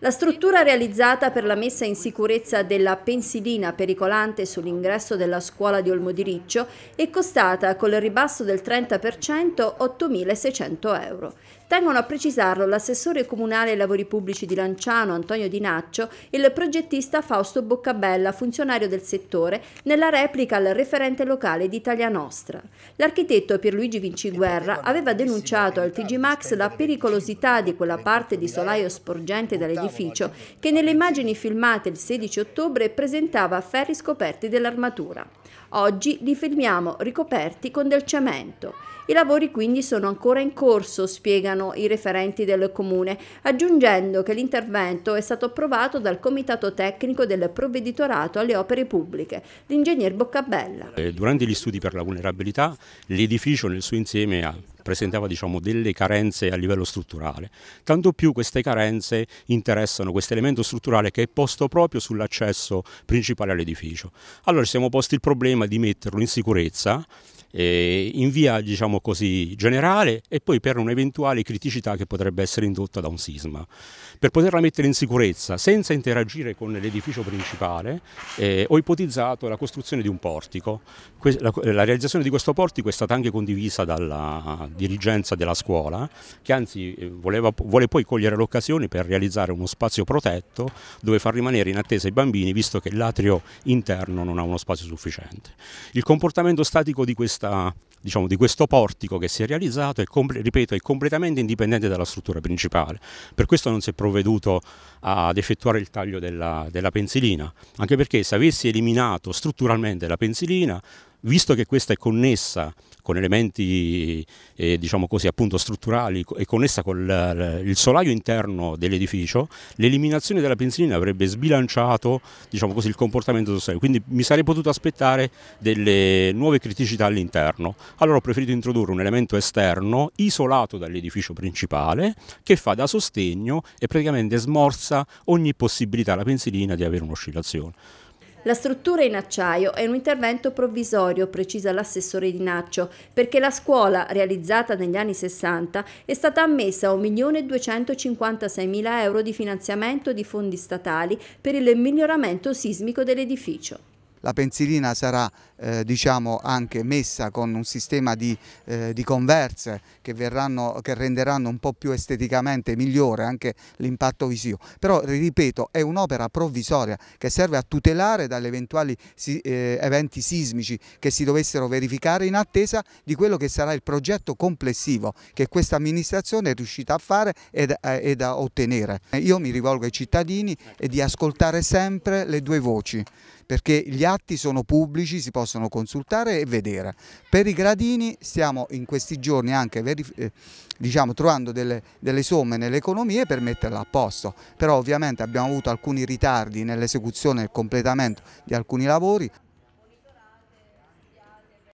La struttura realizzata per la messa in sicurezza della pensilina pericolante sull'ingresso della scuola di Olmodiriccio è costata col ribasso del 30% 8.600 euro. Tengono a precisarlo l'assessore comunale ai lavori pubblici di Lanciano Antonio Di Naccio e il progettista Fausto Boccabella, funzionario del settore, nella replica al referente locale di Italia Nostra. L'architetto Pierluigi Vinciguerra aveva denunciato al TG Max la pericolosità di quella parte di solaio sporgente dall'edificio che nelle immagini filmate il 16 ottobre presentava ferri scoperti dell'armatura. Oggi li filmiamo ricoperti con del cemento. I lavori quindi sono ancora in corso, spiegano i referenti del comune, aggiungendo che l'intervento è stato approvato dal Comitato Tecnico del Provveditorato alle Opere Pubbliche, l'ingegner Boccabella. Eh, durante gli studi per la vulnerabilità l'edificio nel suo insieme ha presentava diciamo, delle carenze a livello strutturale, tanto più queste carenze interessano questo elemento strutturale che è posto proprio sull'accesso principale all'edificio. Allora ci siamo posti il problema di metterlo in sicurezza eh, in via diciamo così, generale e poi per un'eventuale criticità che potrebbe essere indotta da un sisma. Per poterla mettere in sicurezza senza interagire con l'edificio principale eh, ho ipotizzato la costruzione di un portico. Que la, la, realizzazione di questo portico è stata anche condivisa dalla dirigenza della scuola che anzi eh, voleva, vuole poi cogliere l'occasione per realizzare uno spazio protetto dove far rimanere in attesa i bambini visto che l'atrio interno non ha uno spazio sufficiente. Il comportamento statico di questi questa, diciamo, di questo portico che si è realizzato è, ripeto, è completamente indipendente dalla struttura principale. Per questo non si è provveduto ad effettuare il taglio della, della pensilina, anche perché se avessi eliminato strutturalmente la pensilina visto che questa è connessa con elementi eh, diciamo così, strutturali e connessa con il solaio interno dell'edificio, l'eliminazione della pensilina avrebbe sbilanciato diciamo così, il comportamento del solaio, quindi mi sarei potuto aspettare delle nuove criticità all'interno. Allora ho preferito introdurre un elemento esterno isolato dall'edificio principale che fa da sostegno e praticamente smorza ogni possibilità alla pensilina di avere un'oscillazione. La struttura in acciaio è un intervento provvisorio, precisa l'assessore Di Naccio, perché la scuola, realizzata negli anni 60, è stata ammessa a 1.256.000 euro di finanziamento di fondi statali per il miglioramento sismico dell'edificio. La pensilina sarà eh, diciamo anche messa con un sistema di, eh, di converse che, verranno, che, renderanno un po' più esteticamente migliore anche l'impatto visivo. Però ripeto è un'opera provvisoria che serve a tutelare dagli eventuali si, eh, eventi sismici che si dovessero verificare in attesa di quello che sarà il progetto complessivo che questa amministrazione è riuscita a fare ed, eh, ed a ottenere. Io mi rivolgo ai cittadini e di ascoltare sempre le due voci perché gli atti sono pubblici, si possono consultare e vedere. Per i gradini stiamo in questi giorni anche eh, diciamo, trovando delle, delle somme nelle economie per metterla a posto, però ovviamente abbiamo avuto alcuni ritardi nell'esecuzione e nel completamento di alcuni lavori.